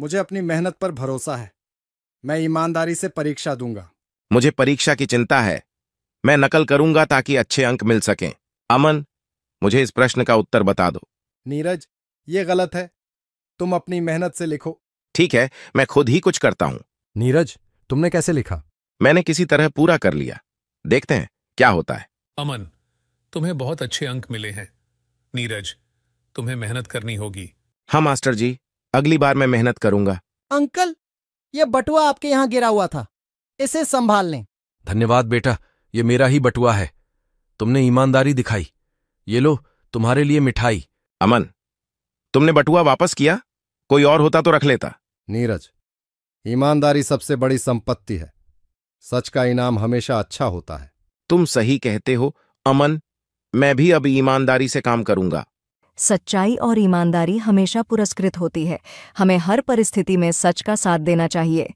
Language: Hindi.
मुझे अपनी मेहनत पर भरोसा है मैं ईमानदारी से परीक्षा दूंगा मुझे परीक्षा की चिंता है मैं नकल करूंगा ताकि अच्छे अंक मिल सके अमन मुझे इस प्रश्न का उत्तर बता दो नीरज ये गलत है तुम अपनी मेहनत से लिखो ठीक है मैं खुद ही कुछ करता हूं नीरज तुमने कैसे लिखा मैंने किसी तरह पूरा कर लिया देखते हैं क्या होता है अमन तुम्हें बहुत अच्छे अंक मिले हैं नीरज तुम्हें मेहनत करनी होगी हाँ मास्टर जी अगली बार मैं मेहनत करूंगा अंकल ये बटुआ आपके यहाँ गिरा हुआ था इसे संभाल लें धन्यवाद बेटा ये मेरा ही बटुआ है तुमने ईमानदारी दिखाई ये लो तुम्हारे लिए मिठाई अमन तुमने बटुआ वापस किया कोई और होता तो रख लेता नीरज ईमानदारी सबसे बड़ी संपत्ति है सच का इनाम हमेशा अच्छा होता है तुम सही कहते हो अमन मैं भी अब ईमानदारी से काम करूंगा सच्चाई और ईमानदारी हमेशा पुरस्कृत होती है हमें हर परिस्थिति में सच का साथ देना चाहिए